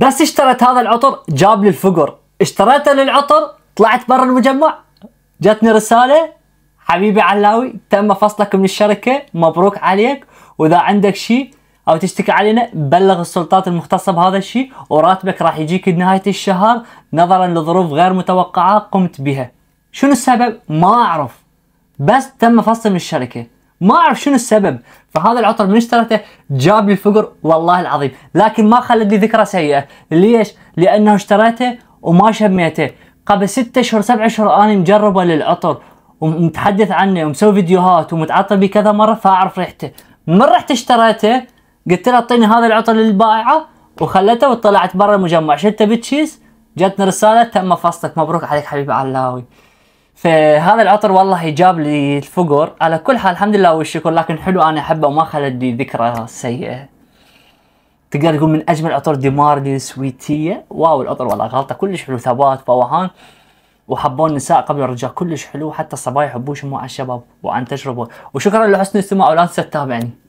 بس اشتريت هذا العطر جاب لي الفقر اشتريته للعطر طلعت برا المجمع جتني رسالة حبيبي علاوي تم فصلك من الشركة مبروك عليك وإذا عندك شيء أو تشتكي علينا بلغ السلطات المختصة بهذا الشيء وراتبك راح يجيك نهاية الشهر نظرا لظروف غير متوقعة قمت بها شنو السبب ما أعرف بس تم فصل من الشركة ما اعرف شنو السبب فهذا العطر من اشتريته جاب لي الفقر والله العظيم لكن ما خلد لي ذكرى سيئه ليش لانه اشتريته وما شميته قبل ستة اشهر سبعة اشهر انا مجربه للعطر ومتحدث عنه ومسوي فيديوهات ومتعطر به كذا مره فاعرف ريحته من رحت اشتريته قلت له اعطيني هذا العطر للبائعه وخلته وطلعت برا المجمع شو بتشيز بتشيس جتني رساله تم فصلك مبروك عليك حبيب علاوي فهذا العطر والله جاب لي الفقر على كل حال الحمد لله والشكر لكن حلو انا احبه وما خلت لي ذكرى سيئه تقدر تقول من اجمل عطور ديمار دي سويتيه واو العطر والله غلطه كلش حلو ثبات فوهان وحبون النساء قبل الرجال كلش حلو حتى الصبايا يحبوه يشموه على الشباب وعن تجربه وشكرا لحسن الاستماع ولا تنسى تتابعني